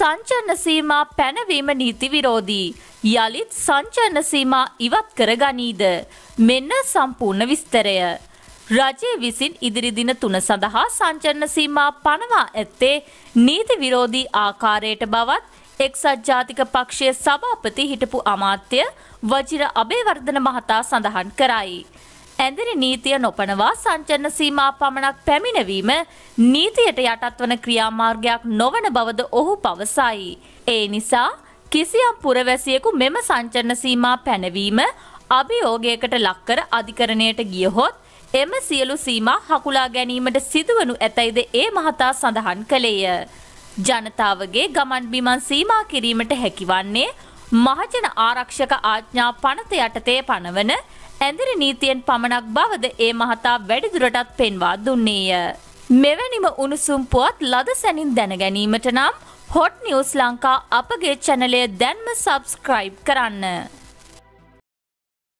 සංචරණ සීමා පැනවීම නීති විරෝධී. යළිත් සංචරණ සීමා ඉවත් කර ගනීද. මෙන්න සම්පූර්ණ විස්තරය. රජය විසින් ඉදිරිදින තුන සඳහා සංචරණ සීමා පනවා ඇත්තේ නීති විරෝධී ආකාරයට බවත් එක්සත් ජාතික පක්ෂය සභාපති හිටපු අමාත්‍ය වජිර අබේවර්ධන මහතා සඳහන් කරයි. ඇඳරි නීතිය නොපනවා සංචරණ සීමා පමණක් පැමිණවීම නීතියට යටත් වන ක්‍රියාමාර්ගයක් නොවන බවද ඔහු පවසයි. ඒ නිසා කිසියම් පුරවැසියෙකු මෙම සංචරණ සීමා පැනවීම අභියෝගයකට ලක්කර අධිකරණයට ගියහොත් එම සියලු සීමා හකුලා ගැනීමට සිදුවනු ඇතැයිද ඒ මහතා සඳහන් කළේය. ජනතාවගේ ගමන් බිමන් සීමා කිරීමට හැකිවන්නේ මහජන ආරක්ෂක ආඥා පනත යටතේ පනවන ඇඳරි නීතියෙන් පමණක් බවද ඒ මහතා වැඩිදුරටත් පෙන්වා දුන්නේය. මෙවැනිම උණුසුම් පුවත් ලද සැනින් දැනගැනීමට නම් හොට් නිියස් ලංකා අපගේ චැනලය දැන්ම සබස්ක්‍රයිබ් කරන්න.